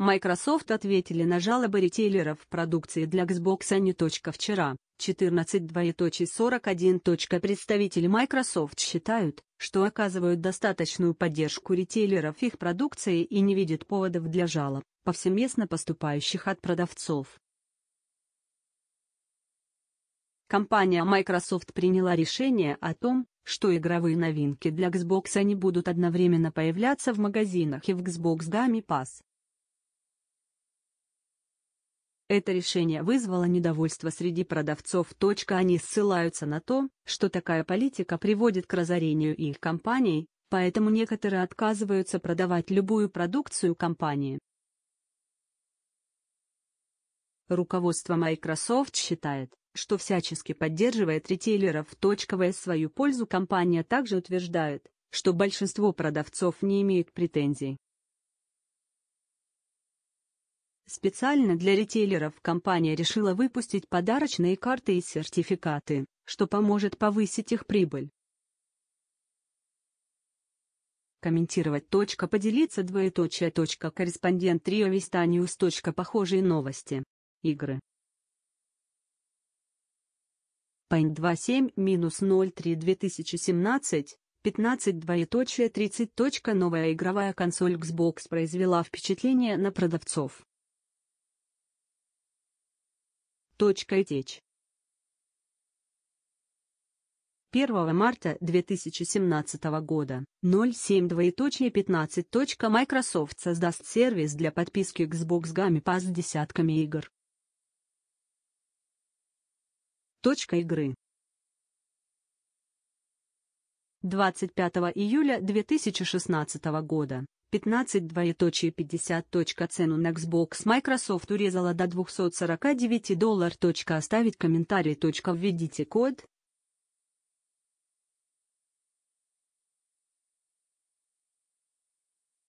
Microsoft ответили на жалобы ритейлеров продукции для Xbox а не точка вчера, 14.2.41. Представители Microsoft считают, что оказывают достаточную поддержку ритейлеров их продукции и не видят поводов для жалоб, повсеместно поступающих от продавцов. Компания Microsoft приняла решение о том, что игровые новинки для Xbox а не будут одновременно появляться в магазинах и в Xbox Game Pass. Это решение вызвало недовольство среди продавцов. Они ссылаются на то, что такая политика приводит к разорению их компаний, поэтому некоторые отказываются продавать любую продукцию компании. Руководство Microsoft считает, что всячески поддерживает ритейлеров. В свою пользу компания также утверждает, что большинство продавцов не имеют претензий. Специально для ритейлеров компания решила выпустить подарочные карты и сертификаты, что поможет повысить их прибыль. Комментировать. Точка, поделиться двоеточие. Точка, корреспондент Рио Вистаниус. Точка, похожие новости. Игры. Paint 27 минус 03 2017 15 двоеточие 30. Точка, новая игровая консоль Xbox произвела впечатление на продавцов. Точкой течь. 1 марта 2017 года 07 двоеточие Microsoft создаст сервис для подписки Xbox Game Pass с десятками игр. Точка игры 25 июля 2016 года 15 двоеточие 50. Точка цену на Xbox Microsoft урезала до 249 доллар. оставить комментарий. введите код